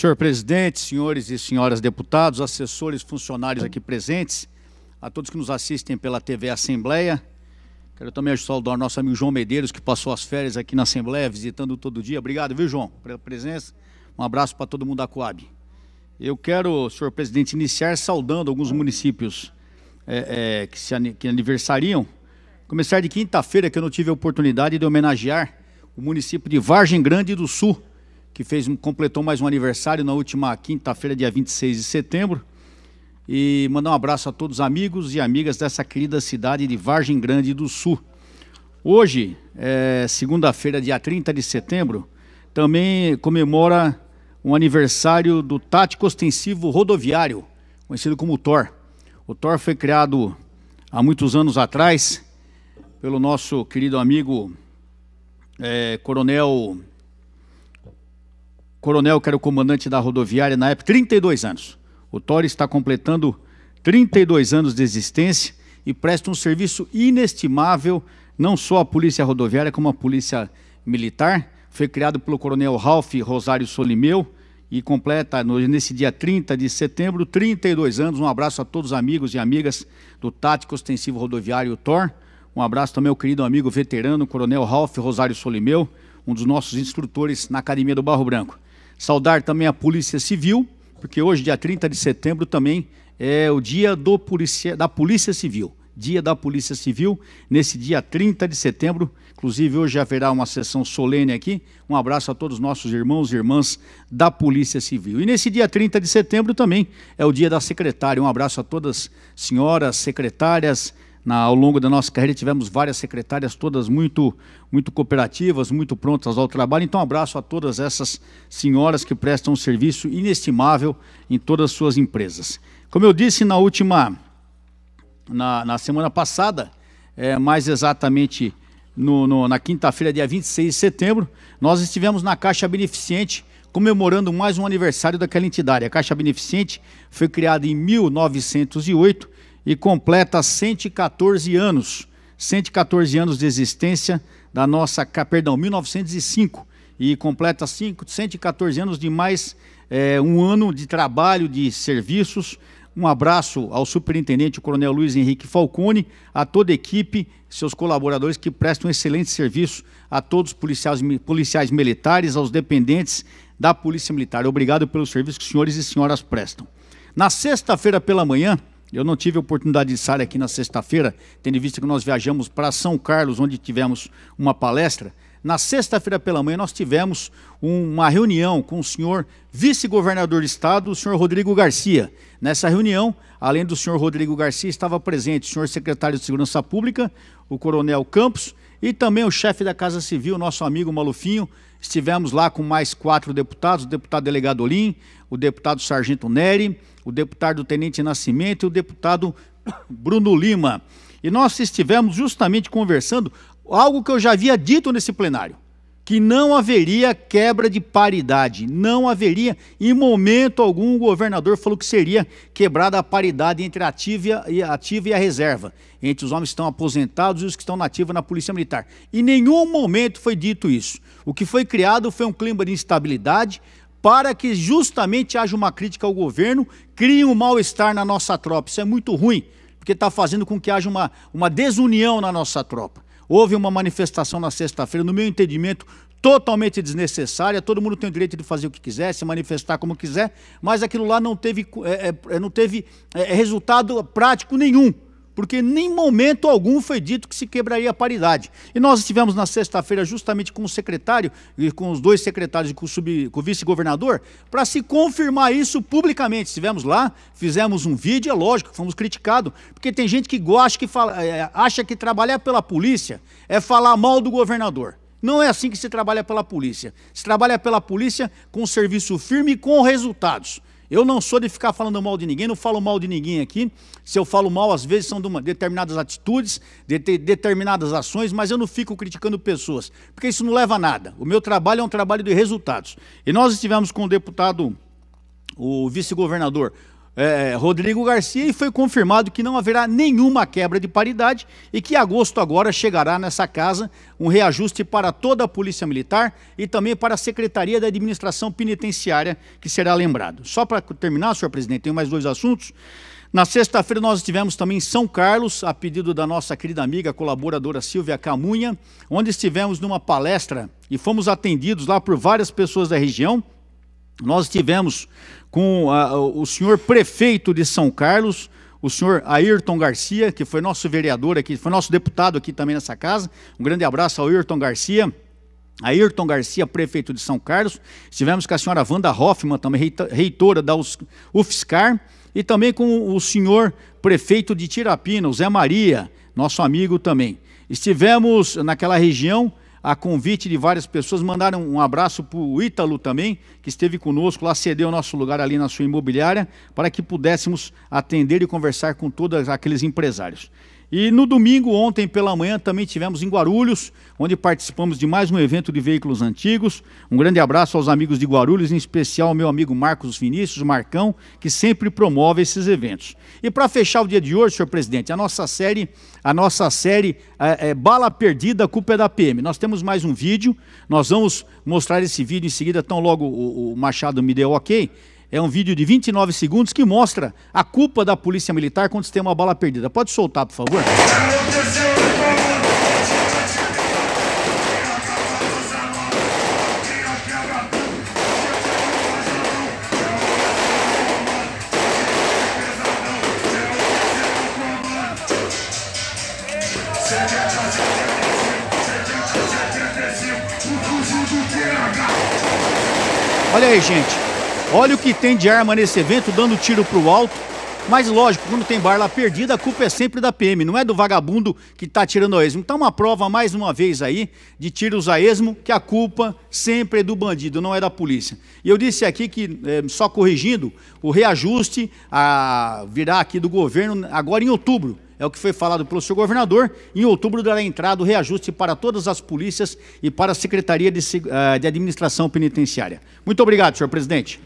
Senhor presidente, senhores e senhoras deputados, assessores, funcionários aqui presentes, a todos que nos assistem pela TV Assembleia, quero também saudar o nosso amigo João Medeiros, que passou as férias aqui na Assembleia, visitando todo dia. Obrigado, viu, João, pela presença. Um abraço para todo mundo da Coab. Eu quero, senhor presidente, iniciar saudando alguns municípios é, é, que, se, que aniversariam. Começar de quinta-feira, que eu não tive a oportunidade de homenagear o município de Vargem Grande do Sul, que fez, completou mais um aniversário na última quinta-feira, dia 26 de setembro. E mandar um abraço a todos os amigos e amigas dessa querida cidade de Vargem Grande do Sul. Hoje, é, segunda-feira, dia 30 de setembro, também comemora um aniversário do Tático Ostensivo Rodoviário, conhecido como TOR. O TOR foi criado há muitos anos atrás pelo nosso querido amigo é, Coronel coronel que era o comandante da rodoviária na época, 32 anos. O Tori está completando 32 anos de existência e presta um serviço inestimável, não só à Polícia Rodoviária, como à Polícia Militar. Foi criado pelo coronel Ralph Rosário Solimeu e completa nesse dia 30 de setembro 32 anos. Um abraço a todos os amigos e amigas do Tático Ostensivo Rodoviário Tor. Um abraço também ao querido amigo veterano, coronel Ralph Rosário Solimeu, um dos nossos instrutores na Academia do Barro Branco. Saudar também a Polícia Civil, porque hoje, dia 30 de setembro, também é o dia do policia, da Polícia Civil. Dia da Polícia Civil, nesse dia 30 de setembro. Inclusive, hoje haverá uma sessão solene aqui. Um abraço a todos os nossos irmãos e irmãs da Polícia Civil. E nesse dia 30 de setembro também é o dia da secretária. Um abraço a todas senhoras secretárias, na, ao longo da nossa carreira tivemos várias secretárias, todas muito, muito cooperativas, muito prontas ao trabalho. Então, um abraço a todas essas senhoras que prestam um serviço inestimável em todas as suas empresas. Como eu disse na última, na, na semana passada, é, mais exatamente no, no, na quinta-feira, dia 26 de setembro, nós estivemos na Caixa Beneficente comemorando mais um aniversário daquela entidade. A Caixa Beneficente foi criada em 1908 e completa 114 anos, 114 anos de existência da nossa, perdão, 1905, e completa cinco, 114 anos de mais é, um ano de trabalho, de serviços. Um abraço ao superintendente Coronel Luiz Henrique Falcone, a toda a equipe, seus colaboradores que prestam um excelente serviço a todos os policiais, policiais militares, aos dependentes da Polícia Militar. Obrigado pelo serviço que os senhores e senhoras prestam. Na sexta-feira pela manhã, eu não tive a oportunidade de sair aqui na sexta-feira, tendo em vista que nós viajamos para São Carlos, onde tivemos uma palestra. Na sexta-feira pela manhã, nós tivemos uma reunião com o senhor vice-governador de Estado, o senhor Rodrigo Garcia. Nessa reunião, além do senhor Rodrigo Garcia, estava presente o senhor secretário de Segurança Pública, o coronel Campos, e também o chefe da Casa Civil, nosso amigo Malufinho, Estivemos lá com mais quatro deputados, o deputado delegado Olim, o deputado Sargento Neri, o deputado Tenente Nascimento e o deputado Bruno Lima. E nós estivemos justamente conversando algo que eu já havia dito nesse plenário que não haveria quebra de paridade, não haveria, em momento algum, o governador falou que seria quebrada a paridade entre a ativa e a, ativa e a reserva, entre os homens que estão aposentados e os que estão nativos na Polícia Militar. Em nenhum momento foi dito isso. O que foi criado foi um clima de instabilidade para que justamente haja uma crítica ao governo, crie um mal-estar na nossa tropa. Isso é muito ruim, porque está fazendo com que haja uma, uma desunião na nossa tropa. Houve uma manifestação na sexta-feira, no meu entendimento, totalmente desnecessária. Todo mundo tem o direito de fazer o que quiser, se manifestar como quiser, mas aquilo lá não teve, é, é, não teve é, resultado prático nenhum porque nem momento algum foi dito que se quebraria a paridade. E nós estivemos na sexta-feira justamente com o secretário e com os dois secretários e com o, sub, com o vice-governador para se confirmar isso publicamente. Estivemos lá, fizemos um vídeo, é lógico, fomos criticados, porque tem gente que gosta, que fala, é, acha que trabalhar pela polícia é falar mal do governador. Não é assim que se trabalha pela polícia. Se trabalha pela polícia com serviço firme e com resultados. Eu não sou de ficar falando mal de ninguém, não falo mal de ninguém aqui. Se eu falo mal, às vezes são de uma, determinadas atitudes, de, de, determinadas ações, mas eu não fico criticando pessoas, porque isso não leva a nada. O meu trabalho é um trabalho de resultados. E nós estivemos com o deputado, o vice-governador é, é, Rodrigo Garcia e foi confirmado que não haverá nenhuma quebra de paridade e que agosto agora chegará nessa casa um reajuste para toda a Polícia Militar e também para a Secretaria da Administração Penitenciária, que será lembrado. Só para terminar, senhor presidente, tenho mais dois assuntos. Na sexta-feira nós estivemos também em São Carlos, a pedido da nossa querida amiga colaboradora Silvia Camunha, onde estivemos numa palestra e fomos atendidos lá por várias pessoas da região, nós tivemos com a, o senhor prefeito de São Carlos, o senhor Ayrton Garcia, que foi nosso vereador aqui, foi nosso deputado aqui também nessa casa. Um grande abraço ao Ayrton Garcia. Ayrton Garcia, prefeito de São Carlos. Estivemos com a senhora Wanda Hoffman, também reitora da UFSCar. E também com o senhor prefeito de Tirapina, o Zé Maria, nosso amigo também. Estivemos naquela região a convite de várias pessoas, mandaram um abraço para o Ítalo também, que esteve conosco lá, cedeu o nosso lugar ali na sua imobiliária, para que pudéssemos atender e conversar com todos aqueles empresários. E no domingo, ontem pela manhã, também tivemos em Guarulhos, onde participamos de mais um evento de veículos antigos. Um grande abraço aos amigos de Guarulhos, em especial ao meu amigo Marcos Vinícius, Marcão, que sempre promove esses eventos. E para fechar o dia de hoje, senhor presidente, a nossa série, a nossa série é, é, Bala Perdida, culpa é da PM. Nós temos mais um vídeo, nós vamos mostrar esse vídeo em seguida, tão logo o, o Machado me deu ok. É um vídeo de 29 segundos que mostra a culpa da polícia militar quando se tem uma bala perdida. Pode soltar, por favor? Olha aí, gente. Olha o que tem de arma nesse evento, dando tiro pro alto. Mas lógico, quando tem bala perdida, a culpa é sempre da PM, não é do vagabundo que está tirando a esmo. Então uma prova mais uma vez aí de tiros a esmo, que a culpa sempre é do bandido, não é da polícia. E eu disse aqui que, é, só corrigindo, o reajuste a, virá aqui do governo agora em outubro. É o que foi falado pelo seu governador. Em outubro dará entrada o reajuste para todas as polícias e para a Secretaria de, eh, de Administração Penitenciária. Muito obrigado, senhor presidente.